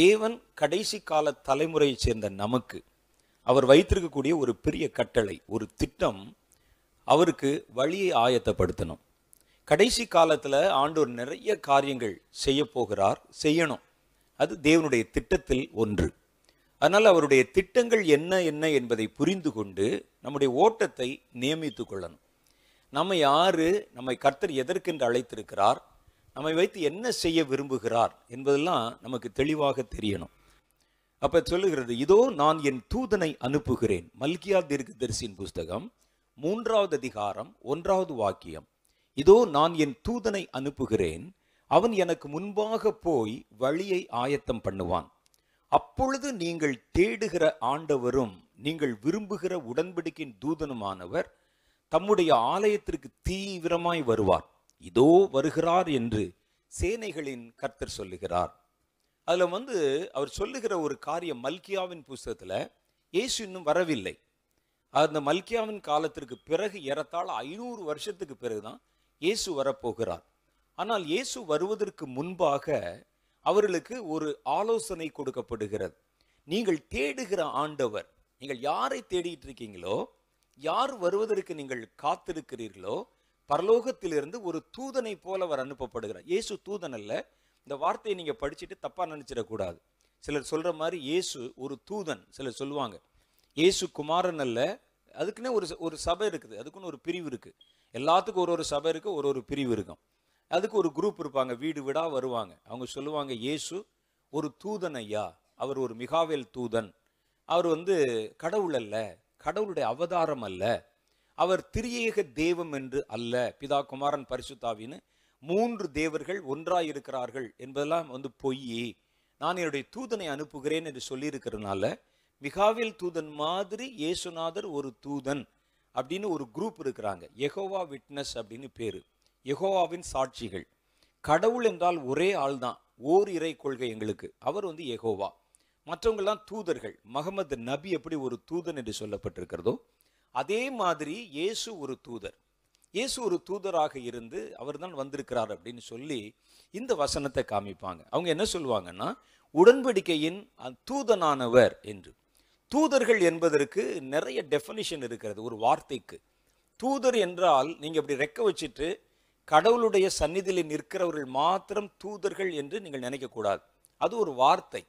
தேவன் கடைசி கால தலைமுறையைச் சேர்ந்த நமக்கு அவர் வைத்திருக்கக்கூடிய ஒரு பெரிய கட்டளை ஒரு திட்டம் அவருக்கு வழியை ஆயத்தப்படுத்தணும் கடைசி காலத்தில் ஆண்டோர் நிறைய காரியங்கள் செய்ய போகிறார் செய்யணும் அது தேவனுடைய திட்டத்தில் ஒன்று அதனால் அவருடைய திட்டங்கள் என்ன என்ன என்பதை புரிந்து கொண்டு நம்முடைய ஓட்டத்தை நியமித்து கொள்ளணும் நம்ம யாரு நம்மை கர்த்தர் எதற்கென்று அழைத்திருக்கிறார் நம்மை வைத்து என்ன செய்ய விரும்புகிறார் என்பதெல்லாம் நமக்கு தெளிவாக தெரியணும் அப்போ சொல்லுகிறது இதோ நான் என் தூதனை அனுப்புகிறேன் மல்கியா தரிசின் புஸ்தகம் மூன்றாவது அதிகாரம் ஒன்றாவது வாக்கியம் இதோ நான் என் தூதனை அனுப்புகிறேன் அவன் எனக்கு முன்பாக போய் வழியை ஆயத்தம் பண்ணுவான் அப்பொழுது நீங்கள் தேடுகிற ஆண்டவரும் நீங்கள் விரும்புகிற உடன்படிக்கையின் தூதனுமானவர் தம்முடைய ஆலயத்திற்கு தீவிரமாய் வருவார் இதோ வருகிறார் என்று சேனைகளின் கர்த்தர் சொல்லுகிறார் அதில் வந்து அவர் சொல்லுகிற ஒரு காரியம் மல்கியாவின் புஸ்தகத்தில் இயேசு இன்னும் வரவில்லை அந்த மல்கியாவின் காலத்திற்கு பிறகு ஏறத்தாழ ஐநூறு வருஷத்துக்கு பிறகு தான் இயேசு வரப்போகிறார் ஆனால் இயேசு வருவதற்கு முன்பாக அவர்களுக்கு ஒரு ஆலோசனை கொடுக்கப்படுகிறது நீங்கள் தேடுகிற ஆண்டவர் நீங்கள் யாரை தேடிட்டு இருக்கீங்களோ யார் வருவதற்கு நீங்கள் காத்திருக்கிறீர்களோ பரலோகத்திலிருந்து ஒரு தூதனை போல அவர் அனுப்பப்படுகிறார் இயேசு தூதன் அல்ல இந்த வார்த்தையை நீங்கள் படிச்சுட்டு தப்பாக நினச்சிடக்கூடாது சிலர் சொல்கிற மாதிரி இயேசு ஒரு தூதன் சிலர் சொல்லுவாங்க இயேசு குமாரன் அல்ல அதுக்குன்னே ஒரு ஒரு சபை இருக்குது அதுக்குன்னு ஒரு பிரிவு இருக்குது எல்லாத்துக்கும் ஒரு ஒரு சபை இருக்குது ஒரு ஒரு பிரிவு இருக்கும் அதுக்கு ஒரு குரூப் இருப்பாங்க வீடு வீடாக வருவாங்க அவங்க சொல்லுவாங்க இயேசு ஒரு தூதன் ஐயா அவர் ஒரு மிகாவேல் தூதன் அவர் வந்து கடவுள் அல்ல கடவுளுடைய அவதாரம் அல்ல அவர் திரியேக தேவம் என்று அல்ல பிதா குமாரன் பரிசுத்தாவின்னு மூன்று தேவர்கள் ஒன்றாயிருக்கிறார்கள் என்பதெல்லாம் வந்து பொய் நான் என்னுடைய தூதனை அனுப்புகிறேன் என்று சொல்லியிருக்கிறதுனால மிகாவில் தூதன் மாதிரி இயேசுநாதர் ஒரு தூதன் அப்படின்னு ஒரு குரூப் இருக்கிறாங்க எகோவா விட்னஸ் அப்படின்னு பேரு எகோவாவின் சாட்சிகள் கடவுள் என்றால் ஒரே ஆள் தான் ஓர் இறை கொள்கை எங்களுக்கு அவர் வந்து எகோவா மற்றவங்கெல்லாம் தூதர்கள் மகமது நபி எப்படி ஒரு தூதன் என்று சொல்லப்பட்டிருக்கிறதோ அதே மாதிரி இயேசு ஒரு தூதர் இயேசு ஒரு தூதராக இருந்து அவர் தான் வந்திருக்கிறார் அப்படின்னு சொல்லி இந்த வசனத்தை காமிப்பாங்க அவங்க என்ன சொல்லுவாங்கன்னா உடன்படிக்கையின் தூதனானவர் என்று தூதர்கள் என்பதற்கு நிறைய டெஃபனிஷன் இருக்கிறது ஒரு வார்த்தைக்கு தூதர் என்றால் நீங்கள் இப்படி ரெக்க வச்சுட்டு கடவுளுடைய சந்நிதியில் நிற்கிறவர்கள் மாத்திரம் தூதர்கள் என்று நீங்கள் நினைக்கக்கூடாது அது ஒரு வார்த்தை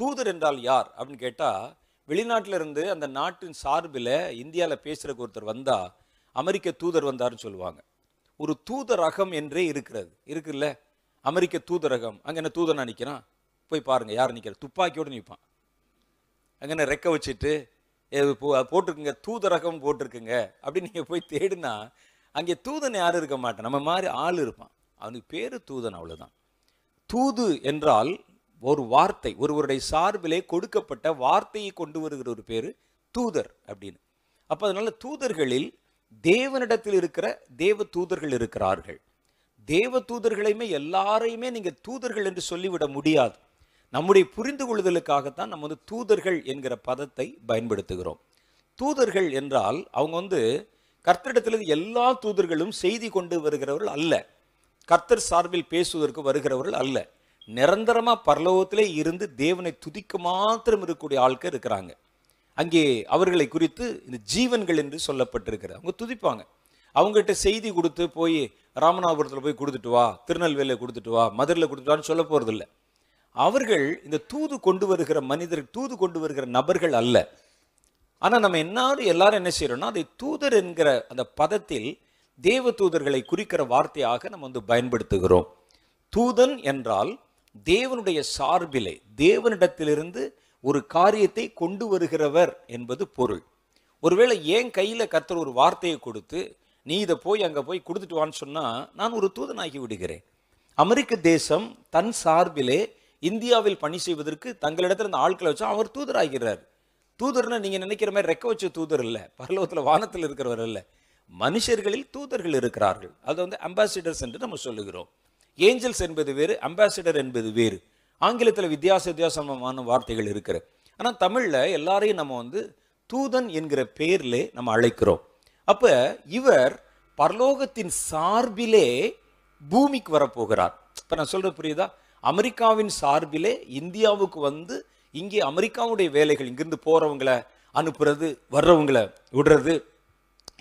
தூதர் என்றால் யார் அப்படின்னு கேட்டால் வெளிநாட்டில் இருந்து அந்த நாட்டின் சார்பில் இந்தியாவில் பேசுகிறக்கு ஒருத்தர் வந்தால் அமெரிக்க தூதர் வந்தார்னு சொல்லுவாங்க ஒரு தூதரகம் என்றே இருக்கிறது இருக்குல்ல அமெரிக்க தூதரகம் அங்கே என்ன தூதனா நிற்கிறான் போய் பாருங்கள் யார் நிற்கிறார் துப்பாக்கியோடு நிற்பான் அங்கே என்ன ரெக்க வச்சுட்டு போட்டிருக்குங்க தூதரகம் போட்டிருக்குங்க அப்படின்னு நீங்கள் போய் தேடுனா அங்கே தூதன் யாரும் இருக்க மாட்டேன் நம்ம மாதிரி ஆள் இருப்பான் அவனுக்கு பேர் தூதன் அவ்வளோதான் தூது என்றால் ஒரு வார்த்தை ஒருவருடைய சார்பிலே கொடுக்கப்பட்ட வார்த்தையை கொண்டு வருகிற ஒரு பேர் தூதர் அப்படின்னு அப்போ அதனால தூதர்களில் தேவனிடத்தில் இருக்கிற தேவ தூதர்கள் இருக்கிறார்கள் தேவ தூதர்களையுமே எல்லாரையுமே நீங்கள் தூதர்கள் என்று சொல்லிவிட முடியாது நம்முடைய புரிந்து கொள்ளுதலுக்காகத்தான் நம்ம வந்து தூதர்கள் என்கிற பதத்தை பயன்படுத்துகிறோம் தூதர்கள் என்றால் அவங்க வந்து கர்த்தரிடத்திலிருந்து எல்லா தூதர்களும் செய்தி கொண்டு வருகிறவர்கள் அல்ல கர்த்தர் சார்பில் பேசுவதற்கு வருகிறவர்கள் அல்ல நிரந்தரமாக பரலோகத்திலே இருந்து தேவனை துதிக்க மாத்திரம் இருக்கக்கூடிய ஆட்கள் இருக்கிறாங்க அங்கே அவர்களை குறித்து இந்த ஜீவன்கள் என்று சொல்லப்பட்டிருக்கிறது அவங்க துதிப்பாங்க அவங்ககிட்ட செய்தி கொடுத்து போய் ராமநாதபுரத்தில் போய் கொடுத்துட்டு வா திருநெல்வேலியில் கொடுத்துட்டு வா மதுரையில் கொடுத்துட்டு சொல்ல இல்லை அவர்கள் இந்த தூது கொண்டு வருகிற மனிதர் தூது கொண்டு வருகிற நபர்கள் அல்ல ஆனால் நம்ம என்னாலும் எல்லாரும் என்ன செய்யறோம்னா அதை தூதர் என்கிற அந்த பதத்தில் தேவ தூதர்களை குறிக்கிற வார்த்தையாக நம்ம வந்து பயன்படுத்துகிறோம் தூதன் என்றால் தேவனுடைய சார்பிலே தேவனிடத்திலிருந்து ஒரு காரியத்தை கொண்டு வருகிறவர் என்பது பொருள் ஒருவேளை ஏன் கையில் கர்த்தர் ஒரு வார்த்தையை கொடுத்து நீ இதை போய் அங்கே போய் கொடுத்துட்டு வான்னு சொன்னால் நான் ஒரு தூதனாகி விடுகிறேன் அமெரிக்க தேசம் தன் சார்பிலே இந்தியாவில் பணி செய்வதற்கு தங்களிடத்தில் ஆட்களை வச்சா அவர் தூதராகிறார் தூதர்னா நீங்கள் நினைக்கிற மாதிரி ரெக்க வச்ச தூதர் இல்லை பரலோகத்தில் வானத்தில் இருக்கிறவர் இல்லை மனுஷர்களில் தூதர்கள் இருக்கிறார்கள் அதை வந்து அம்பாசிடர்ஸ் என்று நம்ம சொல்லுகிறோம் ஏஞ்சல்ஸ் என்பது வேறு அம்பாசிடர் என்பது வேறு ஆங்கிலத்தில் வித்தியாச வித்தியாசமான வார்த்தைகள் இருக்கிற ஆனால் தமிழில் எல்லாரையும் நம்ம வந்து தூதன் என்கிற பெயரிலே நம்ம அழைக்கிறோம் அப்போ இவர் பரலோகத்தின் சார்பிலே பூமிக்கு வரப்போகிறார் இப்போ நான் சொல்கிற புரியுதா அமெரிக்காவின் சார்பிலே இந்தியாவுக்கு வந்து இங்கே அமெரிக்காவுடைய வேலைகள் இங்கிருந்து போகிறவங்கள அனுப்புறது வர்றவங்கள விடுறது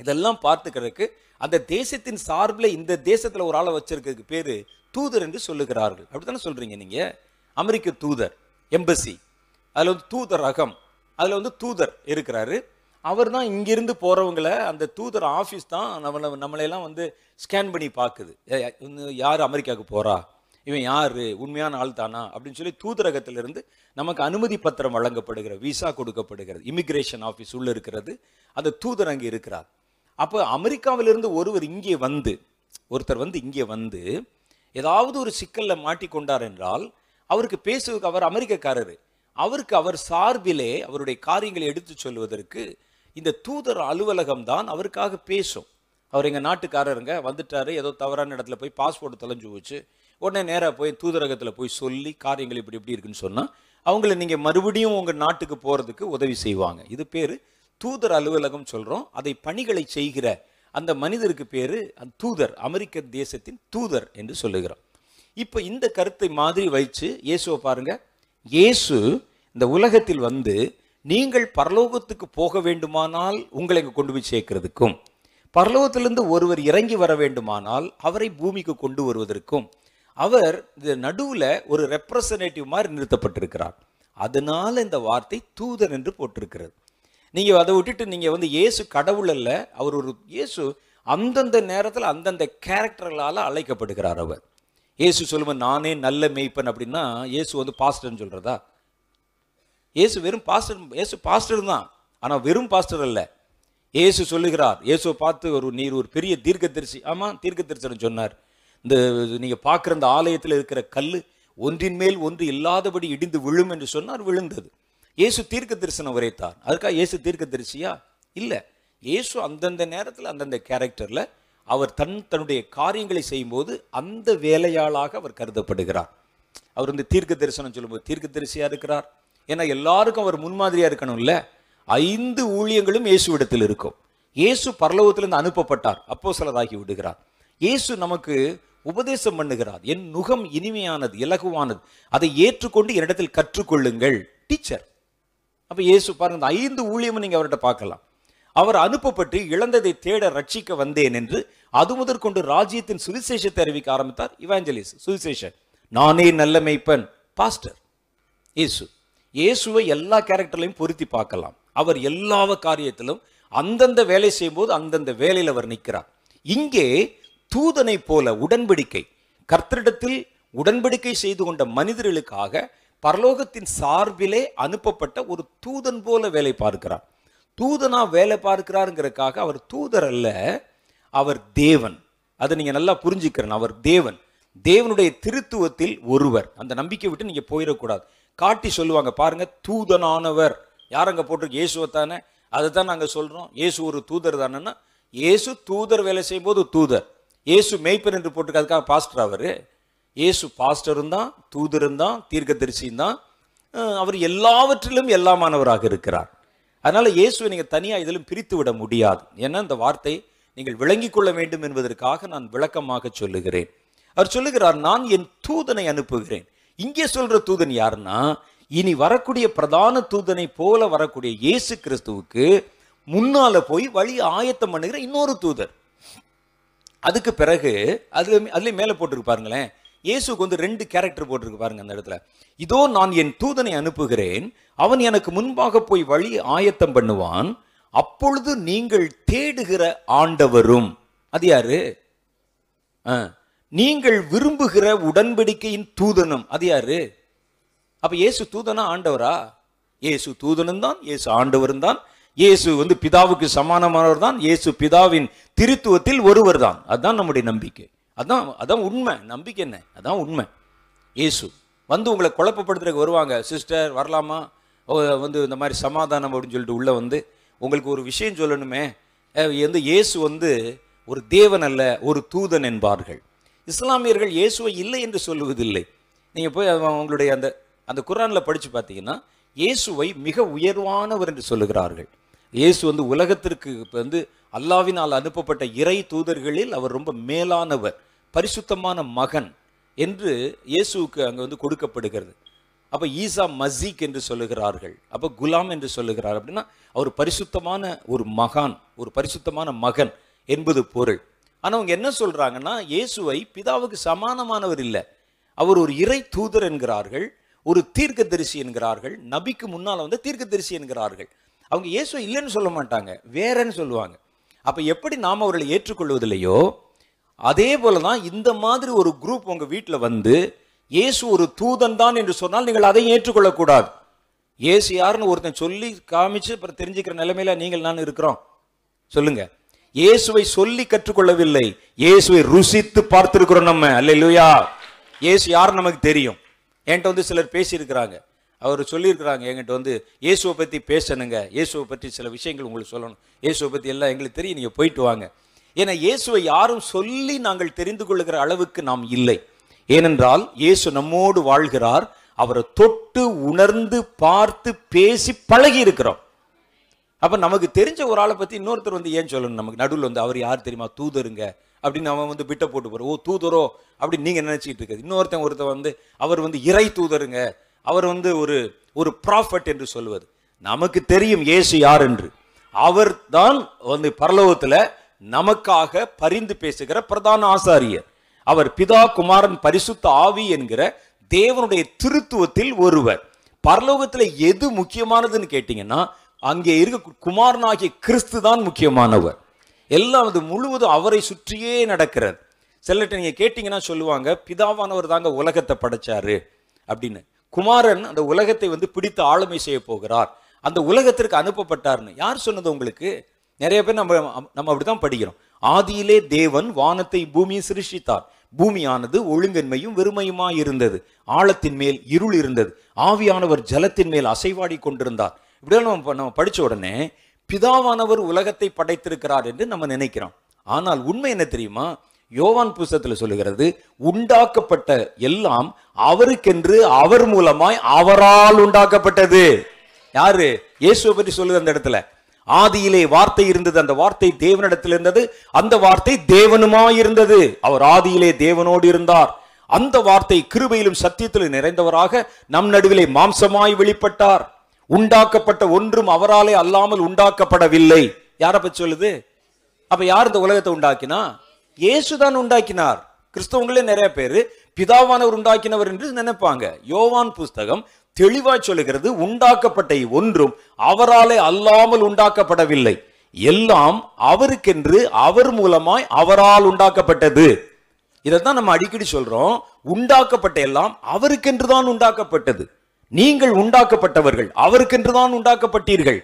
இதெல்லாம் பார்த்துக்கிறதுக்கு அந்த தேசத்தின் சார்பில் இந்த தேசத்தில் ஒரு ஆளை வச்சிருக்கிறதுக்கு பேர் தூதர் என்று சொல்லுகிறார்கள் அப்படித்தானே சொல்றீங்க நீங்க அமெரிக்க தூதர் எம்பசி அதில் வந்து தூதரகம் அதில் வந்து தூதர் இருக்கிறாரு அவர் தான் இங்கிருந்து போகிறவங்கள அந்த தூதர் ஆஃபீஸ் தான் நம்மளை நம்மளையெல்லாம் வந்து ஸ்கேன் பண்ணி பார்க்குது யார் அமெரிக்காவுக்கு போகிறா இவன் யார் உண்மையான ஆள் தானா அப்படின்னு சொல்லி தூதரகத்திலிருந்து நமக்கு அனுமதி பத்திரம் வழங்கப்படுகிற விசா கொடுக்கப்படுகிறது இமிக்ரேஷன் ஆஃபீஸ் உள்ளே இருக்கிறது அந்த தூதர் அங்கே இருக்கிறார் அப்போ அமெரிக்காவிலிருந்து ஒருவர் இங்கே வந்து ஒருத்தர் வந்து இங்கே வந்து ஏதாவது ஒரு சிக்கலில் மாட்டிக்கொண்டார் என்றால் அவருக்கு பேசுவதுக்கு அவர் அமெரிக்கக்காரர் அவருக்கு அவர் சார்பிலே அவருடைய காரியங்களை எடுத்து சொல்வதற்கு இந்த தூதர் அலுவலகம் தான் அவருக்காக பேசும் அவர் எங்கள் நாட்டுக்காரருங்க வந்துட்டார் ஏதோ தவறான இடத்துல போய் பாஸ்போர்ட் தொலைஞ்சு போச்சு உடனே நேராக போய் தூதரகத்தில் போய் சொல்லி காரியங்கள் இப்படி இப்படி இருக்குன்னு சொன்னால் அவங்கள நீங்கள் மறுபடியும் உங்கள் நாட்டுக்கு போகிறதுக்கு உதவி செய்வாங்க இது பேர் தூதர் அலுவலகம் சொல்கிறோம் அதை பணிகளை செய்கிற அந்த மனிதருக்கு பேர் அந்த தூதர் அமெரிக்க தேசத்தின் தூதர் என்று சொல்லுகிறோம் இப்போ இந்த கருத்தை மாதிரி வைத்து இயேசுவை பாருங்க இயேசு இந்த உலகத்தில் வந்து நீங்கள் பரலோகத்துக்கு போக வேண்டுமானால் உங்களை கொண்டு போய் சேர்க்கிறதுக்கும் பரலோகத்திலிருந்து ஒருவர் இறங்கி வர வேண்டுமானால் அவரை பூமிக்கு கொண்டு வருவதற்கும் அவர் இந்த நடுவில் ஒரு ரெப்ரசன்டேட்டிவ் மாதிரி நிறுத்தப்பட்டிருக்கிறார் அதனால இந்த வார்த்தை தூதர் என்று போட்டிருக்கிறது நீங்கள் அதை விட்டுட்டு நீங்கள் வந்து இயேசு கடவுள் அல்ல அவர் ஒரு இயேசு அந்தந்த நேரத்தில் அந்தந்த கேரக்டர்களால் அழைக்கப்படுகிறார் அவர் இயேசு சொல்லுவேன் நானே நல்ல மெய்ப்பன் அப்படின்னா இயேசு வந்து பாஸ்டர்னு சொல்கிறதா இயேசு வெறும் பாஸ்டர் இயேசு பாஸ்டர் தான் ஆனால் வெறும் பாஸ்டர் அல்ல இயேசு சொல்லுகிறார் இயேசுவை பார்த்து ஒரு நீர் ஒரு பெரிய தீர்க்க தரிசி ஆமாம் தீர்க்க தரிசனம் சொன்னார் இந்த நீங்கள் பார்க்குற இந்த ஆலயத்தில் இருக்கிற கல் ஒன்றின் மேல் ஒன்று இல்லாதபடி இடிந்து விழும் என்று சொன்னார் விழுந்தது இயேசு தீர்க்க தரிசனம் உரைத்தார் அதுக்காக இயேசு தீர்க்க தரிசியா இல்லை இயேசு அந்தந்த நேரத்தில் அந்தந்த கேரக்டரில் அவர் தன் தன்னுடைய காரியங்களை செய்யும்போது அந்த வேலையாளாக அவர் கருதப்படுகிறார் அவர் வந்து தீர்க்க தரிசனம் சொல்லும்போது தீர்க்க தரிசியாக இருக்கிறார் ஏன்னா எல்லாருக்கும் அவர் முன்மாதிரியாக இருக்கணும்ல ஐந்து ஊழியங்களும் இடத்தில் இருக்கும் இயேசு பரலோகத்திலிருந்து அனுப்பப்பட்டார் அப்போ சிலதாகி விடுகிறார் இயேசு நமக்கு உபதேசம் பண்ணுகிறார் என் நுகம் இனிமையானது இலகுவானது அதை ஏற்றுக்கொண்டு என்னிடத்தில் கற்றுக்கொள்ளுங்கள் டீச்சர் அப்போ இயேசு பாருங்க ஐந்து ஊழியமும் நீங்கள் அவர்கிட்ட பார்க்கலாம் அவர் அனுப்பப்பட்டு இழந்ததை தேட ரட்சிக்க வந்தேன் என்று அது முதற்கொண்டு ராஜ்யத்தின் சுவிசேஷத்தை அறிவிக்க ஆரம்பித்தார் இவாஞ்சலிஸ் சுவிசேஷன் நானே நல்ல மெய்ப்பன் பாஸ்டர் இயேசு இயேசுவை எல்லா கேரக்டர்லையும் பொருத்தி பார்க்கலாம் அவர் எல்லா காரியத்திலும் அந்தந்த வேலை செய்யும்போது அந்தந்த வேலையில் அவர் நிற்கிறார் இங்கே தூதனை போல உடன்படிக்கை கர்த்தரிடத்தில் உடன்படிக்கை செய்து கொண்ட மனிதர்களுக்காக பரலோகத்தின் சார்பிலே அனுப்பப்பட்ட ஒரு தூதன் போல வேலை பார்க்கிறார் தூதனா வேலை பார்க்கிறாருங்கிறக்காக அவர் தூதர் அல்ல அவர் தேவன் அதை நீங்க நல்லா புரிஞ்சுக்கிறேன் அவர் தேவன் தேவனுடைய திருத்துவத்தில் ஒருவர் அந்த நம்பிக்கை விட்டு நீங்க போயிடக்கூடாது காட்டி சொல்லுவாங்க பாருங்க தூதனானவர் யாரங்க போட்டிருக்கு இயேசுவை தானே அதை தான் நாங்கள் சொல்கிறோம் இயேசு ஒரு தூதர் தானேன்னா இயேசு தூதர் வேலை செய்யும்போது தூதர் இயேசு மெய்ப்பர் என்று போட்டிருக்க அதுக்காக பாஸ்டர் அவர் இயேசு பாஸ்டரும் தான் தூதரும் தான் தீர்க்கதரிசியும் தான் அவர் எல்லாவற்றிலும் எல்லாமானவராக இருக்கிறார் அதனால் இயேசுவை நீங்கள் தனியாக இதிலும் பிரித்து விட முடியாது ஏன்னா இந்த வார்த்தை நீங்கள் விளங்கி கொள்ள வேண்டும் என்பதற்காக நான் விளக்கமாக சொல்லுகிறேன் அவர் சொல்லுகிறார் நான் என் தூதனை அனுப்புகிறேன் இங்கே சொல்ற தூதன் யாருன்னா இனி வரக்கூடிய பிரதான தூதனை போல வரக்கூடிய இயேசு கிறிஸ்துவுக்கு முன்னால போய் வழி ஆயத்தம் பண்ணுகிற இன்னொரு தூதர் அதுக்கு பிறகு அதுல அதுலேயும் மேலே போட்டிருப்பாருங்களேன் இயேசுக்கு வந்து ரெண்டு கேரக்டர் போட்டிருக்கு பாருங்க அந்த இடத்துல இதோ நான் என் தூதனை அனுப்புகிறேன் அவன் எனக்கு முன்பாக போய் வழி ஆயத்தம் பண்ணுவான் அப்பொழுது நீங்கள் தேடுகிற ஆண்டவரும் அது யாரு நீங்கள் விரும்புகிற உடன்படிக்கையின் தூதனும் அது யாரு அப்ப இயேசு தூதனா ஆண்டவரா இயேசு தூதனும் தான் இயேசு ஆண்டவரும் தான் இயேசு வந்து பிதாவுக்கு சமானமானவர் தான் இயேசு பிதாவின் திருத்துவத்தில் ஒருவர் தான் அதுதான் நம்முடைய நம்பிக்கை அதான் அதான் உண்மை நம்பிக்கை என்ன அதான் உண்மை ஏசு வந்து உங்களை குழப்பப்படுத்துறதுக்கு வருவாங்க சிஸ்டர் வரலாமா வந்து இந்த மாதிரி சமாதானம் அப்படின்னு சொல்லிட்டு உள்ளே வந்து உங்களுக்கு ஒரு விஷயம் சொல்லணுமே வந்து இயேசு வந்து ஒரு தேவன் அல்ல ஒரு தூதன் என்பார்கள் இஸ்லாமியர்கள் இயேசுவை இல்லை என்று சொல்லுவதில்லை நீங்கள் போய் அவங்களுடைய அந்த அந்த குரானில் படித்து பார்த்தீங்கன்னா இயேசுவை மிக உயர்வானவர் என்று சொல்லுகிறார்கள் இயேசு வந்து உலகத்திற்கு வந்து அல்லாவினால் அனுப்பப்பட்ட இறை தூதர்களில் அவர் ரொம்ப மேலானவர் பரிசுத்தமான மகன் என்று இயேசுவுக்கு அங்கே வந்து கொடுக்கப்படுகிறது அப்போ ஈசா மசீக் என்று சொல்லுகிறார்கள் அப்போ குலாம் என்று சொல்லுகிறார் அப்படின்னா அவர் பரிசுத்தமான ஒரு மகான் ஒரு பரிசுத்தமான மகன் என்பது பொருள் ஆனால் அவங்க என்ன சொல்கிறாங்கன்னா இயேசுவை பிதாவுக்கு சமானமானவர் இல்லை அவர் ஒரு இறை தூதர் என்கிறார்கள் ஒரு தீர்க்க தரிசி என்கிறார்கள் நபிக்கு முன்னால் வந்து தீர்க்க தரிசி என்கிறார்கள் அவங்க இயேசுவை இல்லைன்னு சொல்ல மாட்டாங்க வேறன்னு சொல்லுவாங்க அப்போ எப்படி நாம் அவர்களை ஏற்றுக்கொள்வதில்லையோ அதே போல தான் இந்த மாதிரி ஒரு குரூப் உங்கள் வீட்டில் வந்து இயேசு ஒரு தூதன் தான் என்று சொன்னால் நீங்கள் அதையும் ஏற்றுக்கொள்ளக்கூடாது இயேசு யாருன்னு ஒருத்தன் சொல்லி காமிச்சு அப்புறம் தெரிஞ்சுக்கிற நிலைமையில நீங்கள் நான் இருக்கிறோம் சொல்லுங்க இயேசுவை சொல்லி கற்றுக்கொள்ளவில்லை இயேசுவை ருசித்து பார்த்திருக்கிறோம் நம்ம அல்ல இல்லையா இயேசு யார் நமக்கு தெரியும் என்கிட்ட வந்து சிலர் பேசியிருக்கிறாங்க அவர் சொல்லியிருக்கிறாங்க எங்கிட்ட வந்து இயேசுவை பற்றி பேசணுங்க இயேசுவை பற்றி சில விஷயங்கள் உங்களுக்கு சொல்லணும் இயேசுவை பற்றி எல்லாம் எங்களுக்கு தெரியும் நீங்கள் போயிட்டு வாங்க என இயேசுவை யாரும் சொல்லி நாங்கள் தெரிந்து கொள்ளுகிற அளவுக்கு நாம் இல்லை ஏனென்றால் இயேசு நம்மோடு வாழ்கிறார் அவரை தொட்டு உணர்ந்து பார்த்து பேசி பழகி இருக்கிறோம் அப்போ நமக்கு தெரிஞ்ச ஒரு ஆளை பற்றி இன்னொருத்தர் வந்து ஏன் சொல்லணும் நமக்கு நடுவில் வந்து அவர் யார் தெரியுமா தூதருங்க அப்படின்னு அவன் வந்து பிட்ட போட்டு போகிறோம் ஓ தூதரோ அப்படின்னு நீங்கள் நினச்சிக்கிட்டு இருக்க இன்னொருத்தன் ஒருத்தர் வந்து அவர் வந்து இறை தூதருங்க அவர் வந்து ஒரு ஒரு ப்ராஃபட் என்று சொல்லுவது நமக்கு தெரியும் இயேசு யார் என்று அவர் தான் வந்து பரலோகத்தில் நமக்காக பரிந்து பேசுகிற பிரதான ஆசாரியர் அவர் பிதா குமாரன் பரிசுத்த ஆவி என்கிற தேவனுடைய திருத்துவத்தில் ஒருவர் பரலோகத்தில் எது முக்கியமானதுன்னு கேட்டீங்கன்னா அங்கே இருக்க குமாரனாகிய கிறிஸ்து தான் முக்கியமானவர் எல்லாம் அது முழுவதும் அவரை சுற்றியே நடக்கிறது சிலர்கிட்ட நீங்கள் கேட்டிங்கன்னா சொல்லுவாங்க பிதாவானவர் தாங்க உலகத்தை படைச்சாரு அப்படின்னு குமாரன் அந்த உலகத்தை வந்து பிடித்து ஆளுமை செய்ய போகிறார் அந்த உலகத்திற்கு அனுப்பப்பட்டார்னு யார் சொன்னது உங்களுக்கு நிறைய பேர் நம்ம நம்ம அப்படி தான் படிக்கிறோம் ஆதியிலே தேவன் வானத்தை பூமியை சிருஷித்தார் பூமியானது ஒழுங்கின்மையும் வெறுமையுமா இருந்தது ஆழத்தின் மேல் இருள் இருந்தது ஆவியானவர் ஜலத்தின் மேல் அசைவாடி கொண்டிருந்தார் இப்படியெல்லாம் நம்ம நம்ம படித்த உடனே பிதாவானவர் உலகத்தை படைத்திருக்கிறார் என்று நம்ம நினைக்கிறோம் ஆனால் உண்மை என்ன தெரியுமா யோவான் புஸ்தத்தில் சொல்லுகிறது உண்டாக்கப்பட்ட எல்லாம் அவருக்கென்று அவர் மூலமாய் அவரால் உண்டாக்கப்பட்டது யாரு இயேசுவை பற்றி சொல்லுது அந்த இடத்துல ஆதியிலே வார்த்தை இருந்தது அந்த வார்த்தை தேவனிடத்தில் இருந்தது அந்த வார்த்தை தேவனுமாயிருந்தது அவர் ஆதியிலே தேவனோடு இருந்தார் அந்த வார்த்தை கிருபையிலும் சத்தியத்திலும் நிறைந்தவராக நம் நடுவிலே மாம்சமாய் வெளிப்பட்டார் உண்டாக்கப்பட்ட ஒன்றும் அவராலே அல்லாமல் உண்டாக்கப்படவில்லை யாரை பற்றி சொல்லுது அப்ப யார் இந்த உலகத்தை உண்டாக்கினா இயேசுதான் உண்டாக்கினார் கிறிஸ்தவங்களே நிறைய பேர் பிதாவானவர் உண்டாக்கினவர் என்று நினைப்பாங்க யோவான் புஸ்தகம் தெளிவாய் சொல்லுகிறது உண்டாக்கப்பட்ட ஒன்றும் அவராலே அல்லாமல் உண்டாக்கப்படவில்லை எல்லாம் அவருக்கென்று அவர் மூலமாய் அவரால் உண்டாக்கப்பட்டது இதைத்தான் நம்ம அடிக்கடி சொல்றோம் உண்டாக்கப்பட்ட எல்லாம் அவருக்கென்று தான் உண்டாக்கப்பட்டது நீங்கள் உண்டாக்கப்பட்டவர்கள் அவருக்கென்று தான் உண்டாக்கப்பட்டீர்கள்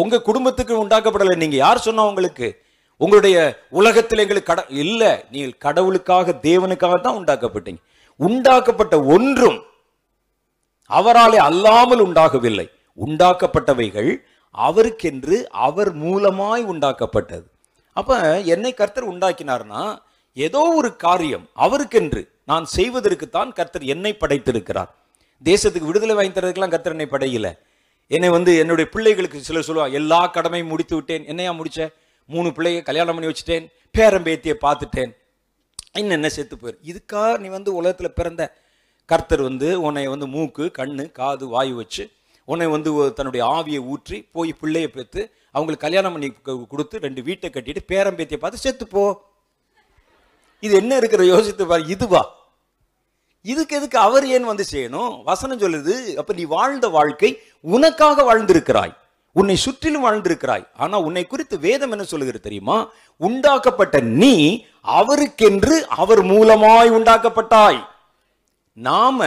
உங்க குடும்பத்துக்கு உண்டாக்கப்படலை நீங்க யார் சொன்னா உங்களுக்கு உங்களுடைய உலகத்தில் எங்களுக்கு கட இல்லை நீங்கள் கடவுளுக்காக தேவனுக்காக தான் உண்டாக்கப்பட்டீங்க உண்டாக்கப்பட்ட ஒன்றும் அவராலே அல்லாமல் உண்டாகவில்லை உண்டாக்கப்பட்டவைகள் அவருக்கென்று அவர் மூலமாய் உண்டாக்கப்பட்டது அப்போ என்னை கர்த்தர் உண்டாக்கினார்னா ஏதோ ஒரு காரியம் அவருக்கென்று நான் செய்வதற்குத்தான் கர்த்தர் என்னை படைத்திருக்கிறார் தேசத்துக்கு விடுதலை வாங்கி தரதுக்கெல்லாம் கர்த்தர் என்னை படையில என்னை வந்து என்னுடைய பிள்ளைகளுக்கு சிலர் சொல்லுவா எல்லா கடமையும் முடித்து விட்டேன் என்னையா முடிச்ச மூணு பிள்ளைய கல்யாணம் பண்ணி வச்சுட்டேன் பேரம்பேத்தியை பார்த்துட்டேன் இன்னும் என்ன சேர்த்து போயிரு இதுக்காக நீ வந்து உலகத்தில் பிறந்த கர்த்தர் வந்து உன்னை வந்து மூக்கு கண்ணு காது வாயு வச்சு உன்னை வந்து தன்னுடைய ஆவியை ஊற்றி போய் பிள்ளையை பெற்று அவங்களுக்கு கல்யாணம் பண்ணி கொடுத்து ரெண்டு வீட்டை கட்டிட்டு பேரம்பேத்தியை பார்த்து செத்துப்போ இது என்ன இருக்கிற யோசித்து பாரு இதுவா இதுக்கு எதுக்கு அவர் ஏன் வந்து செய்யணும் வசனம் சொல்லுது அப்ப நீ வாழ்ந்த வாழ்க்கை உனக்காக வாழ்ந்திருக்கிறாய் உன்னை சுற்றிலும் வாழ்ந்திருக்கிறாய் ஆனா உன்னை குறித்து வேதம் என்ன சொல்லுகிறது தெரியுமா உண்டாக்கப்பட்ட நீ அவருக்கென்று அவர் மூலமாய் உண்டாக்கப்பட்டாய் நாம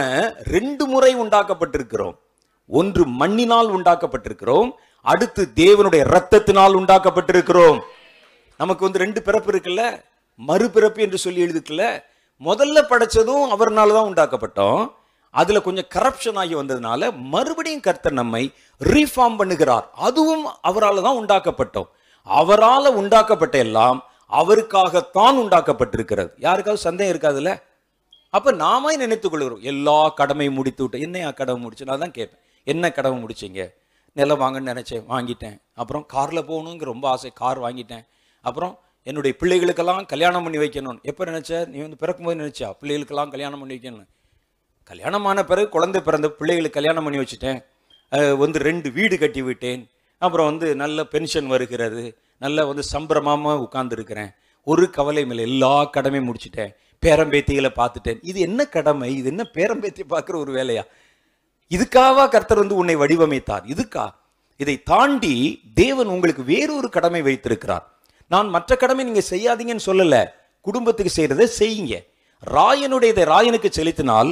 ரெண்டு முறை உண்டாக்கப்பட்டிருக்கிறோம் ஒன்று மண்ணினால் உண்டாக்கப்பட்டிருக்கிறோம் அடுத்து தேவனுடைய ரத்தத்தினால் உண்டாக்கப்பட்டிருக்கிறோம் நமக்கு வந்து ரெண்டு பிறப்பு இருக்குல்ல மறுபிறப்பு என்று சொல்லி எழுதுக்கல முதல்ல படைச்சதும் அவர்னால தான் உண்டாக்கப்பட்டோம் அதுல கொஞ்சம் கரப்ஷன் ஆகி வந்ததுனால மறுபடியும் கர்த்தர் நம்மை ரீஃபார்ம் பண்ணுகிறார் அதுவும் அவரால் தான் உண்டாக்கப்பட்டோம் அவரால் உண்டாக்கப்பட்ட எல்லாம் அவருக்காகத்தான் உண்டாக்கப்பட்டிருக்கிறது யாருக்காவது சந்தேகம் இருக்காதுல்ல அப்போ நாம நினைத்துக் கொள்கிறோம் எல்லா கடமையும் முடித்து விட்டேன் என்ன கடமை முடிச்சு நான் தான் கேட்பேன் என்ன கடமை முடிச்சிங்க நிலம் வாங்கன்னு நினச்சேன் வாங்கிட்டேன் அப்புறம் காரில் போகணுங்கிற ரொம்ப ஆசை கார் வாங்கிட்டேன் அப்புறம் என்னுடைய பிள்ளைகளுக்கெல்லாம் கல்யாணம் பண்ணி வைக்கணும்னு எப்போ நினச்ச நீ வந்து பிறக்கும்போது நினச்சா பிள்ளைகளுக்கெல்லாம் கல்யாணம் பண்ணி வைக்கணும் கல்யாணமான பிறகு குழந்தை பிறந்த பிள்ளைகளுக்கு கல்யாணம் பண்ணி வச்சுட்டேன் வந்து ரெண்டு வீடு கட்டி விட்டேன் அப்புறம் வந்து நல்ல பென்ஷன் வருகிறது நல்ல வந்து சம்பிரமமாக உட்காந்துருக்கிறேன் ஒரு கவலையும் இல்லை எல்லா கடமையும் முடிச்சுட்டேன் பேரம்பேத்திகளை பார்த்துட்டேன் இது என்ன கடமை இது என்ன பேரம்பேத்தி பார்க்குற ஒரு வேலையா இதுக்காவா கர்த்தர் வந்து உன்னை வடிவமைத்தார் இதுக்கா இதை தாண்டி தேவன் உங்களுக்கு வேறொரு கடமை வைத்திருக்கிறார் நான் மற்ற கடமை நீங்கள் செய்யாதீங்கன்னு சொல்லலை குடும்பத்துக்கு செய்கிறத செய்யுங்க ராயனுடையதை ராயனுக்கு செலுத்தினால்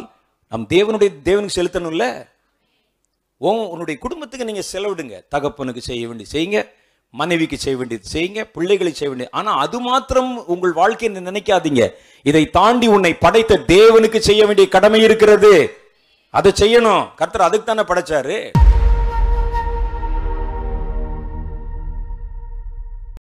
நம் தேவனுடைய தேவனுக்கு செலுத்தணும்ல உன்னுடைய குடும்பத்துக்கு நீங்கள் செலவிடுங்க தகப்பனுக்கு செய்ய வேண்டி செய்யுங்க மனைவிக்கு செய்ய வேண்டியது செய்யுங்க பிள்ளைகளை செய்ய வேண்டியது ஆனால் அது மாத்திரம் உங்கள் வாழ்க்கையை நினைக்காதீங்க இதை தாண்டி உன்னை படைத்த தேவனுக்கு செய்ய வேண்டிய கடமை இருக்கிறது அதை செய்யணும் கர்த்தர் அதுக்கு தானே படைச்சாரு